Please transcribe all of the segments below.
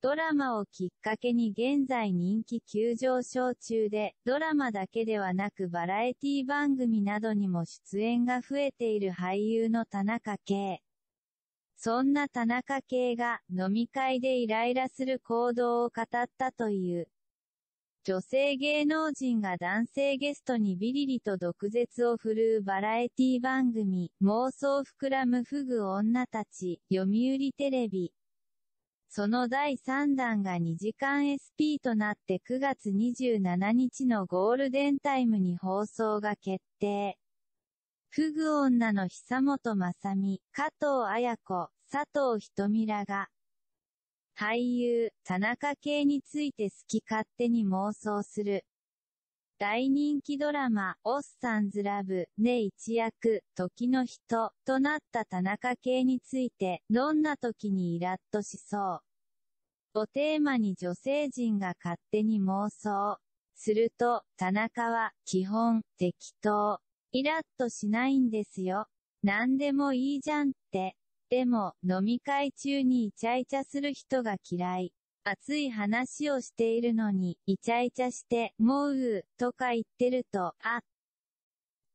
ドラマをきっかけに現在人気急上昇中で、ドラマだけではなくバラエティ番組などにも出演が増えている俳優の田中圭。そんな田中圭が飲み会でイライラする行動を語ったという。女性芸能人が男性ゲストにビリリと毒舌を振るうバラエティ番組、妄想膨らむフグ女たち、読売テレビ。その第3弾が2時間 SP となって9月27日のゴールデンタイムに放送が決定。フグ女の久本雅美、加藤綾子、佐藤瞳らが、俳優、田中圭について好き勝手に妄想する。大人気ドラマ、オッサンズラブで一躍、時の人、となった田中圭について、どんな時にイラッとしそう。をテーマに女性陣が勝手に妄想。すると、田中は、基本、適当。イラッとしないんですよ。何でもいいじゃんって。でも、飲み会中にイチャイチャする人が嫌い。熱い話をしているのに、イチャイチャして、もう、とか言ってると、あ、っ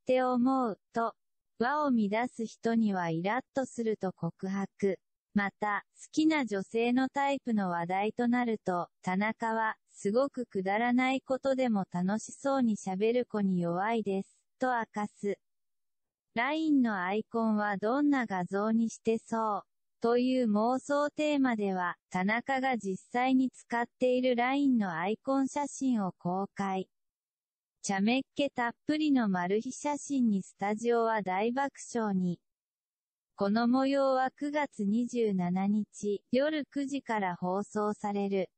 て思う、と、和を乱す人にはイラッとすると告白。また、好きな女性のタイプの話題となると、田中は、すごくくだらないことでも楽しそうに喋る子に弱いです、と明かす。LINE のアイコンはどんな画像にしてそう。という妄想テーマでは、田中が実際に使っている LINE のアイコン写真を公開。茶目っ気たっぷりのマル秘写真にスタジオは大爆笑に。この模様は9月27日夜9時から放送される。